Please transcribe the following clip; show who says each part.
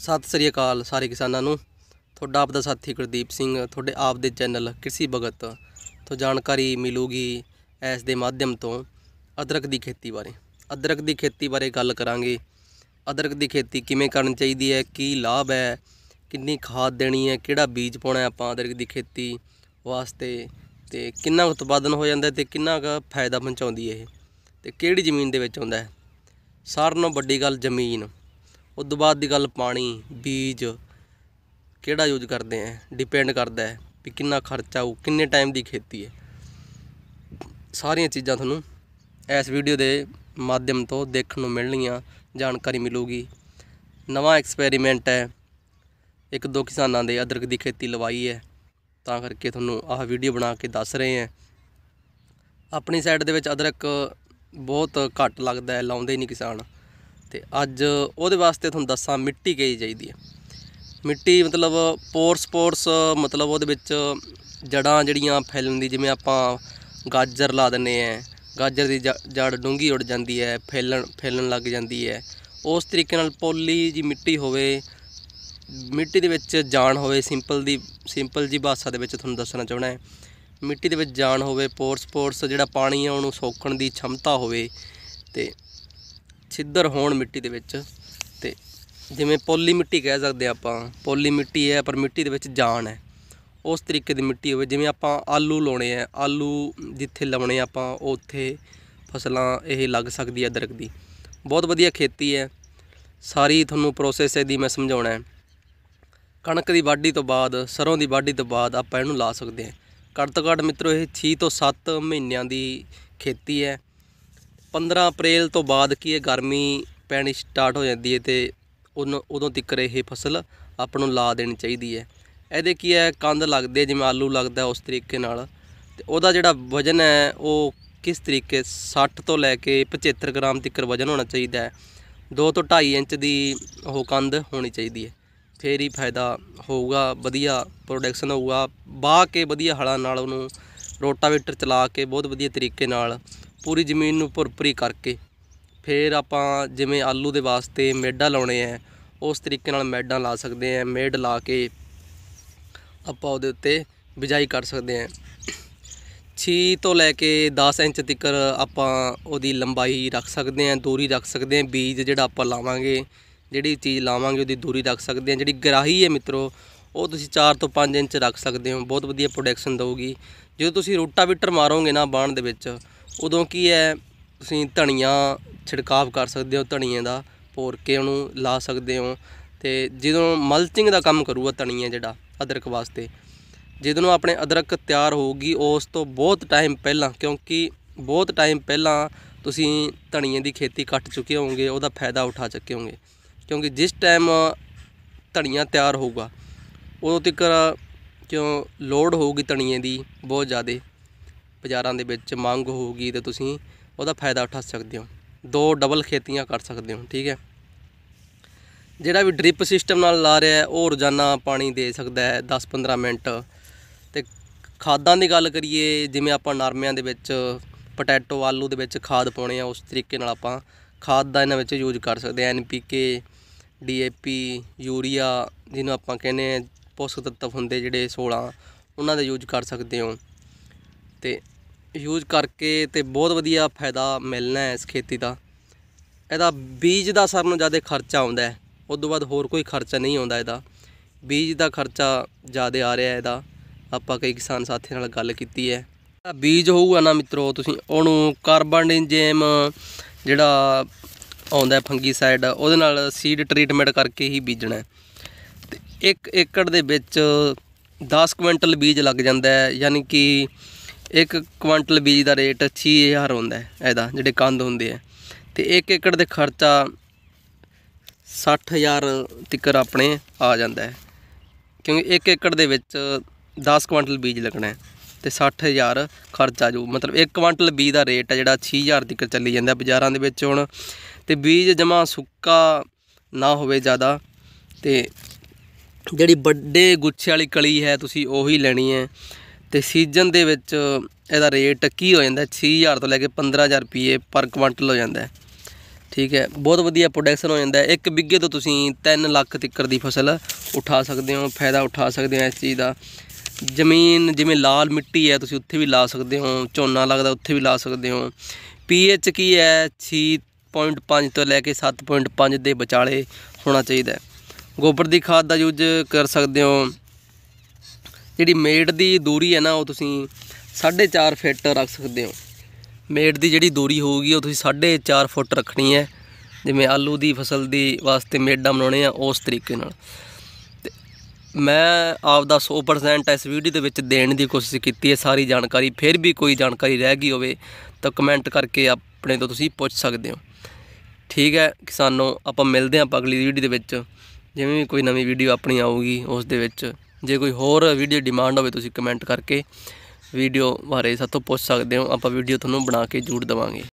Speaker 1: ਸਤਿ ਸ੍ਰੀ ਅਕਾਲ ਸਾਰੇ ਕਿਸਾਨਾਂ ਨੂੰ ਤੁਹਾਡਾ ਆਪ ਦਾ ਸਾਥੀ ਗੁਰਦੀਪ ਸਿੰਘ ਤੁਹਾਡੇ ਆਪ ਦੇ ਚੈਨਲ ਕਿਰਸੀ ਭਗਤ ਤੋਂ ਜਾਣਕਾਰੀ ਮਿਲੂਗੀ ਇਸ ਦੇ ਮਾਧਿਅਮ ਤੋਂ ਅਦਰਕ ਦੀ ਖੇਤੀ ਬਾਰੇ ਅਦਰਕ ਦੀ ਖੇਤੀ ਬਾਰੇ ਗੱਲ ਕਰਾਂਗੇ ਅਦਰਕ ਦੀ ਖੇਤੀ ਕਿਵੇਂ ਕਰਨੀ ਚਾਹੀਦੀ ਹੈ ਕੀ ਲਾਭ ਹੈ ਕਿੰਨੀ ਖਾਦ ਦੇਣੀ ਹੈ ਕਿਹੜਾ ਬੀਜ ਪਾਉਣਾ ਹੈ ਆਪਾਂ ਅਦਰਕ ਦੀ ਖੇਤੀ ਵਾਸਤੇ ਤੇ ਕਿੰਨਾ ਉਤਪਾਦਨ ਹੋ ਜਾਂਦਾ ਤੇ ਕਿੰਨਾ ਫਾਇਦਾ ਪਹੁੰਚਾਉਂਦੀ ਹੈ ਇਹ ਤੇ ਕਿਹੜੀ ਜ਼ਮੀਨ ਦੇ ਵਿੱਚ ਹੁੰਦਾ ਹੈ ਸਾਰਨੋਂ ਵੱਡੀ ਗੱਲ ਜ਼ਮੀਨ ਉਸ ਤੋਂ ਬਾਅਦ ਦੀ ਗੱਲ ਪਾਣੀ ਬੀਜ ਕਿਹੜਾ ਯੂਜ਼ ਕਰਦੇ ਆ ਡਿਪੈਂਡ ਕਰਦਾ ਹੈ ਵੀ ਕਿੰਨਾ ਖਰਚਾ ਹੋ ਕਿੰਨੇ ਟਾਈਮ ਦੀ ਖੇਤੀ ਹੈ ਸਾਰੀਆਂ ਚੀਜ਼ਾਂ ਤੁਹਾਨੂੰ ਇਸ ਵੀਡੀਓ ਦੇ ਮਾਧਿਅਮ ਤੋਂ ਦੇਖਣ ਨੂੰ ਮਿਲਣੀਆਂ ਜਾਣਕਾਰੀ ਮਿਲੂਗੀ ਨਵਾਂ ਐਕਸਪੈਰੀਮੈਂਟ ਹੈ ਇੱਕ ਦੋ ਕਿਸਾਨਾਂ ਦੇ ਅਦਰਕ ਦੀ ਖੇਤੀ ਲਵਾਈ ਹੈ ਤਾਂ ਕਰਕੇ ਤੁਹਾਨੂੰ ਆਹ ਵੀਡੀਓ ਬਣਾ ਕੇ ਦੱਸ ਰਹੇ ਹਾਂ ਆਪਣੀ ਸਾਈਡ ਦੇ ਵਿੱਚ ਅਦਰਕ ਬਹੁਤ ਘੱਟ ਲੱਗਦਾ ਹੈ ਲਾਉਂਦੇ ਨਹੀਂ ਕਿਸਾਨ ਤੇ ਅੱਜ ਉਹਦੇ ਵਾਸਤੇ ਤੁਹਾਨੂੰ ਦੱਸਾਂ ਮਿੱਟੀ ਕਿਹੜੀ ਚਾਹੀਦੀ ਹੈ ਮਿੱਟੀ ਮਤਲਬ ਪੋਰਸ ਪੋਰਸ ਮਤਲਬ ਉਹਦੇ ਵਿੱਚ ਜੜਾਂ ਜਿਹੜੀਆਂ ਫੈਲਣ ਦੀ ਜਿਵੇਂ ਆਪਾਂ ਗਾਜਰ ਲਾ ਦਿੰਨੇ ਆ ਗਾਜਰ ਦੀ ਜੜ ਡੂੰਗੀ ਉੱਡ ਜਾਂਦੀ ਹੈ ਫੈਲਣ ਫੈਲਣ ਲੱਗ ਜਾਂਦੀ ਹੈ ਉਸ ਤਰੀਕੇ ਨਾਲ ਪੋਲੀ ਜੀ ਮਿੱਟੀ ਹੋਵੇ ਮਿੱਟੀ ਦੇ ਵਿੱਚ ਜਾਨ ਹੋਵੇ ਸਿੰਪਲ ਦੀ ਸਿੰਪਲ ਜੀ ਬਾਸਾ ਦੇ ਵਿੱਚ ਤੁਹਾਨੂੰ ਦੱਸਣਾ ਚਾਹਣਾ ਹੈ ਮਿੱਟੀ ਦੇ ਵਿੱਚ ਜਾਨ ਹੋਵੇ ਪੋਰਸ ਪੋਰਸ ਜਿਹੜਾ ਪਾਣੀ ਆ ਉਹਨੂੰ ਸੋਖਣ ਦੀ ਛਮਤਾ ਹੋਵੇ ਤੇ ਛਿੱਦਰ ਹੋਣ ਮਿੱਟੀ ਦੇ ਵਿੱਚ ਤੇ ਜਿਵੇਂ ਪੋਲੀ ਮਿੱਟੀ ਕਹਿ ਸਕਦੇ ਆਪਾਂ ਪੋਲੀ ਮਿੱਟੀ ਹੈ ਪਰ ਮਿੱਟੀ ਦੇ ਵਿੱਚ ਜਾਨ ਹੈ ਉਸ ਤਰੀਕੇ ਦੀ ਮਿੱਟੀ ਹੋਵੇ ਜਿਵੇਂ ਆਪਾਂ ਆਲੂ ਲਾਉਣੇ ਆ ਆਲੂ ਜਿੱਥੇ ਲਾਉਣੇ ਆਪਾਂ ਉੱਥੇ ਫਸਲਾਂ ਇਹ ਲੱਗ ਸਕਦੀ ਹੈ ਅਦਰਕ ਦੀ ਬਹੁਤ ਵਧੀਆ ਖੇਤੀ ਹੈ ਸਾਰੀ ਤੁਹਾਨੂੰ ਪ੍ਰੋਸੈਸ ਇਹਦੀ ਮੈਂ ਸਮਝਾਉਣਾ ਹੈ ਕਣਕ ਦੀ ਵਾਢੀ ਤੋਂ ਬਾਅਦ ਸਰੋਂ ਦੀ ਵਾਢੀ ਤੋਂ ਬਾਅਦ ਆਪਾਂ ਇਹਨੂੰ ਲਾ ਸਕਦੇ ਹਾਂ ਘੱਟ ਤੋਂ ਮਿੱਤਰੋ ਇਹ 6 ਤੋਂ 7 ਮਹੀਨਿਆਂ ਦੀ ਖੇਤੀ ਹੈ 15 ਅਪ੍ਰੈਲ ਤੋਂ ਬਾਅਦ ਕੀ ਇਹ ਗਰਮੀ ਪੈਣੀ ਸਟਾਰਟ ਹੋ ਜਾਂਦੀ ਹੈ ਤੇ ਉਦੋਂ ਤੱਕ ਇਹ ਫਸਲ ਆਪਾਂ ਨੂੰ ਲਾ ਦੇਣੀ ਚਾਹੀਦੀ ਹੈ ਇਹਦੇ ਕੀ ਹੈ ਕੰਦ ਲੱਗਦੇ ਜਿਵੇਂ ਆਲੂ ਲੱਗਦਾ ਉਸ ਤਰੀਕੇ ਨਾਲ ਤੇ ਉਹਦਾ ਜਿਹੜਾ ਵਜਨ ਹੈ ਉਹ ਕਿਸ ਤਰੀਕੇ 60 ਤੋਂ ਲੈ ਕੇ 75 ਗ੍ਰਾਮ ਤੱਕ ਵਜਨ ਹੋਣਾ ਚਾਹੀਦਾ ਹੈ 2 ਤੋਂ 2.5 ਇੰਚ ਦੀ ਉਹ ਕੰਦ ਹੋਣੀ ਚਾਹੀਦੀ ਹੈ ਫੇਰ ਹੀ ਫਾਇਦਾ ਹੋਊਗਾ ਵਧੀਆ ਪ੍ਰੋਡਕਸ਼ਨ ਹੋਊਗਾ ਬਾਹ ਕੇ ਵਧੀਆ ਹਲਾਂ ਨਾਲ ਉਹਨੂੰ ਰੋਟਾਵੇਟਰ ਚਲਾ ਕੇ ਬਹੁਤ ਵਧੀਆ ਤਰੀਕੇ ਨਾਲ ਪੂਰੀ ਜ਼ਮੀਨ ਨੂੰ ਭੁਰਪਰੀ ਕਰਕੇ ਫਿਰ ਆਪਾਂ ਜਿਵੇਂ ਆਲੂ ਦੇ ਵਾਸਤੇ ਮੇਡਾ ਲਾਉਣੇ ਆ ਉਸ ਤਰੀਕੇ ਨਾਲ ਮੇਡਾਂ ਲਾ ਸਕਦੇ ਆ ਮੇਡ ਲਾ ਕੇ ਆਪਾਂ ਉਹਦੇ ਉੱਤੇ ਬਿਜਾਈ ਕਰ ਸਕਦੇ ਆ 6 ਤੋਂ ਲੈ ਕੇ 10 ਇੰਚ ਤੱਕ ਆਪਾਂ ਉਹਦੀ ਲੰਬਾਈ ਰੱਖ ਸਕਦੇ ਆ ਦੂਰੀ ਰੱਖ ਸਕਦੇ ਆ ਬੀਜ ਜਿਹੜਾ ਆਪਾਂ ਲਾਵਾਂਗੇ ਜਿਹੜੀ ਚੀਜ਼ ਲਾਵਾਂਗੇ ਉਹਦੀ ਦੂਰੀ ਰੱਖ ਸਕਦੇ ਆ ਜਿਹੜੀ ਗਰਾਹੀ ਹੈ ਮਿੱਤਰੋ ਉਹ ਤੁਸੀਂ 4 ਤੋਂ 5 ਇੰਚ ਰੱਖ ਸਕਦੇ ਹੋ ਬਹੁਤ ਵਧੀਆ ਪ੍ਰੋਡਕਸ਼ਨ ਦੇਊਗੀ ਜਦੋਂ ਤੁਸੀਂ ਰੋਟਾਵੀਟਰ ਮਾਰੋਗੇ ਨਾ ਬਾਣ ਦੇ ਵਿੱਚ ਉਦੋਂ ਕੀ ਹੈ ਤੁਸੀਂ ਧਨੀਆ ਛਿੜਕਾਵ ਕਰ ਸਕਦੇ ਹੋ ਧਨੀਏ ਦਾ ਪੋਰ ਕੇ ਉਹਨੂੰ ਲਾ ਸਕਦੇ ਹੋ ਤੇ ਜਦੋਂ ਮਲਚਿੰਗ ਦਾ ਕੰਮ ਕਰੂਗਾ ਧਨੀਆ ਜਿਹੜਾ ਅਦਰਕ ਵਾਸਤੇ ਜਦੋਂ ਆਪਣੇ ਅਦਰਕ ਤਿਆਰ ਹੋਊਗੀ ਉਸ ਤੋਂ ਬਹੁਤ ਟਾਈਮ ਪਹਿਲਾਂ ਕਿਉਂਕਿ ਬਹੁਤ ਟਾਈਮ ਪਹਿਲਾਂ ਤੁਸੀਂ ਧਨੀਏ ਦੀ ਖੇਤੀ ਕੱਟ ਚੁੱਕੇ ਹੋਵੋਗੇ ਉਹਦਾ ਫਾਇਦਾ ਉਠਾ ਚੁੱਕੇ ਹੋਵੋਗੇ ਕਿਉਂਕਿ ਜਿਸ ਟਾਈਮ ਧਨੀਆ ਤਿਆਰ ਹੋਊਗਾ ਉਦੋਂ ਤੱਕ ਕਿਉਂ ਲੋਡ ਹੋਊਗੀ ਧਨੀਏ ਦੀ ਬਹੁਤ ਜ਼ਿਆਦਾ ਬਾਜ਼ਾਰਾਂ ਦੇ ਵਿੱਚ ਮੰਗ ਹੋਊਗੀ ਤੇ ਤੁਸੀਂ ਉਹਦਾ ਫਾਇਦਾ ਉਠਾ ਸਕਦੇ ਹੋ ਦੋ ਡਬਲ ਖੇਤੀਆਂ ਕਰ ਸਕਦੇ ਹੋ ਠੀਕ ਹੈ ਜਿਹੜਾ ਵੀ ਡ੍ਰਿਪ ਸਿਸਟਮ ਨਾਲ ਲਾ ਰਿਹਾ ਉਹ ਰੋਜ਼ਾਨਾ ਪਾਣੀ ਦੇ ਸਕਦਾ ਹੈ 10-15 ਮਿੰਟ ਤੇ ਖਾਦਾਂ ਦੀ ਗੱਲ ਕਰੀਏ ਜਿਵੇਂ ਆਪਾਂ ਨਰਮਿਆਂ ਦੇ ਵਿੱਚ ਪੋਟੈਟੋ ਆਲੂ ਦੇ ਵਿੱਚ ਖਾਦ ਪਾਉਣੇ ਆ ਉਸ ਤਰੀਕੇ ਨਾਲ ਆਪਾਂ ਖਾਦ ਦਾ ਇਹਨਾਂ ਵਿੱਚ ਯੂਜ਼ ਕਰ ਸਕਦੇ ਆ ਐਨਪੀਕੇ ਡੀਏਪੀ ਯੂਰੀਆ ਜਿਹਨੂੰ ਆਪਾਂ ਕਹਿੰਦੇ ਆ ਪੋਸ਼ਕ ਤੱਤਵ ਹੁੰਦੇ ਜਿਹੜੇ 16 ਉਹਨਾਂ ਦਾ ਯੂਜ਼ ਕਰ ਸਕਦੇ ਹੋ ਤੇ ਯੂਜ਼ ਕਰਕੇ ਤੇ ਬਹੁਤ ਵਧੀਆ ਫਾਇਦਾ ਮਿਲਣਾ ਹੈ ਇਸ ਖੇਤੀ ਦਾ ਇਹਦਾ ਬੀਜ ਦਾ ਸਭ ਨੂੰ ਜ਼ਿਆਦਾ ਖਰਚਾ ਆਉਂਦਾ ਹੈ ਉਸ ਤੋਂ ਬਾਅਦ ਹੋਰ ਕੋਈ ਖਰਚਾ ਨਹੀਂ ਆਉਂਦਾ ਇਹਦਾ ਬੀਜ ਦਾ ਖਰਚਾ ਜ਼ਿਆਦਾ ਆ ਰਿਹਾ ਇਹਦਾ ਆਪਾਂ ਕਈ ਕਿਸਾਨ ਸਾਥੀਆਂ ਨਾਲ ਗੱਲ ਕੀਤੀ ਹੈ ਬੀਜ ਹੋਊਗਾ ਨਾ ਮਿੱਤਰੋ ਤੁਸੀਂ ਉਹਨੂੰ ਕਾਰਬਨ ਇੰਜੇਮ ਜਿਹੜਾ ਆਉਂਦਾ ਫੰਗੀਸਾਈਡ ਉਹਦੇ ਨਾਲ ਸੀਡ ਟ੍ਰੀਟਮੈਂਟ ਕਰਕੇ ਹੀ ਬੀਜਣਾ ਤੇ 1 ਏਕੜ ਦੇ ਵਿੱਚ 10 ਕੁਇੰਟਲ ਬੀਜ ਲੱਗ ਜਾਂਦਾ ਹੈ ਯਾਨੀ ਕਿ ਇੱਕ ਕੁਇੰਟਲ ਬੀਜ ਦਾ ਰੇਟ 6000 ਹੁੰਦਾ ਹੈ ਇਹਦਾ ਜਿਹੜੇ ਕੰਦ ਹੁੰਦੇ ਆ ਤੇ 1 ਏਕੜ ਦੇ ਖਰਚਾ 60000 ਤਿੱਕਰ ਆਪਣੇ ਆ ਜਾਂਦਾ ਹੈ ਕਿਉਂਕਿ 1 ਏਕੜ ਦੇ ਵਿੱਚ 10 ਕੁਇੰਟਲ ਬੀਜ ਲੱਗਣਾ ਤੇ 60000 ਖਰਚਾ ਜੋ ਮਤਲਬ 1 ਕੁਇੰਟਲ ਬੀਜ ਦਾ ਰੇਟ ਹੈ ਜਿਹੜਾ 6000 ਤੱਕ ਚੱਲੀ ਜਾਂਦਾ ਬਾਜ਼ਾਰਾਂ ਦੇ ਵਿੱਚ ਹੁਣ ਤੇ ਬੀਜ ਜਮਾ ਸੁੱਕਾ ਨਾ ਹੋਵੇ ਜ਼ਿਆਦਾ ਤੇ ਜਿਹੜੀ ਵੱਡੇ ਗੁੱਛੇ ਵਾਲੀ ਕਲੀ ਹੈ ਤੁਸੀਂ ਉਹੀ ਲੈਣੀ ਹੈ ਤੇ ਸੀਜ਼ਨ ਦੇ ਵਿੱਚ ਇਹਦਾ ਰੇਟ ਕੀ ਹੋ ਜਾਂਦਾ 6000 ਤੋਂ ਲੈ ਕੇ 15000 ਰੁਪਏ ਪਰ ਕੁਇੰਟਲ ਹੋ ਜਾਂਦਾ ਠੀਕ ਹੈ ਬਹੁਤ ਵਧੀਆ ਪ੍ਰੋਡਕਸ਼ਨ ਹੋ ਜਾਂਦਾ ਇੱਕ ਬਿੱਗੇ ਤੋਂ ਤੁਸੀਂ 3 ਲੱਖ ਤੱਕ ਦੀ ਫਸਲ ਉਠਾ ਸਕਦੇ ਹੋ ਫਾਇਦਾ ਉਠਾ ਸਕਦੇ ਹੋ ਇਸ ਚੀਜ਼ ਦਾ ਜ਼ਮੀਨ ਜਿਵੇਂ ਲਾਲ ਮਿੱਟੀ ਹੈ ਤੁਸੀਂ ਉੱਥੇ ਵੀ ਲਾ ਸਕਦੇ ਹੋ ਝੋਨਾ ਲੱਗਦਾ ਉੱਥੇ ਵੀ ਲਾ ਸਕਦੇ ਹੋ ਪੀਐਚ ਕੀ ਹੈ 6.5 ਤੋਂ ਲੈ ਕੇ 7.5 ਦੇ ਵਿਚਾਲੇ ਹੋਣਾ ਚਾਹੀਦਾ ਗੋਬਰ ਦੀ ਖਾਦ ਦਾ ਯੂਜ਼ ਕਰ ਸਕਦੇ ਹੋ ਜਿਹੜੀ ਮੇਡ ਦੀ ਦੂਰੀ ਹੈ ਨਾ ਉਹ ਤੁਸੀਂ 4.5 ਫੁੱਟ ਰੱਖ ਸਕਦੇ ਹੋ ਮੇਡ ਦੀ ਜਿਹੜੀ ਦੂਰੀ ਹੋਊਗੀ ਉਹ ਤੁਸੀਂ 4.5 ਫੁੱਟ ਰੱਖਣੀ ਹੈ ਜਿਵੇਂ ਆਲੂ ਦੀ ਫਸਲ ਦੀ ਵਾਸਤੇ ਮੇਡਾ ਬਣਾਉਣੇ ਆ ਉਸ ਤਰੀਕੇ ਨਾਲ ਮੈਂ ਆਪ ਦਾ 100% ਇਸ ਵੀਡੀਓ ਦੇ ਵਿੱਚ ਦੇਣ ਦੀ ਕੋਸ਼ਿਸ਼ ਕੀਤੀ ਹੈ ਸਾਰੀ ਜਾਣਕਾਰੀ ਫਿਰ ਵੀ ਕੋਈ ਜਾਣਕਾਰੀ ਰਹਿ ਗਈ ਹੋਵੇ ਤਾਂ ਕਮੈਂਟ ਕਰਕੇ ਆਪਣੇ ਤੋਂ ਤੁਸੀਂ ਪੁੱਛ ਸਕਦੇ ਹੋ ਠੀਕ ਹੈ ਕਿਸਾਨੋ ਆਪਾਂ ਮਿਲਦੇ ਹਾਂ ਅਗਲੀ ਵੀਡੀਓ ਦੇ ਵਿੱਚ ਜਿਵੇਂ ਵੀ ਕੋਈ ਨਵੀਂ ਵੀਡੀਓ ਆਪਣੀ ਆਊਗੀ ਉਸ ਦੇ ਵਿੱਚ ਜੇ ਕੋਈ ਹੋਰ ਵੀਡੀਓ ਡਿਮਾਂਡ ਹੋਵੇ ਤੁਸੀਂ ਕਮੈਂਟ ਕਰਕੇ ਵੀਡੀਓ ਬਾਰੇ ਸਾਥੋਂ ਪੁੱਛ ਸਕਦੇ ਹੋ ਆਪਾਂ ਵੀਡੀਓ ਤੁਹਾਨੂੰ ਬਣਾ ਕੇ ਜੂੜ ਦਵਾਂਗੇ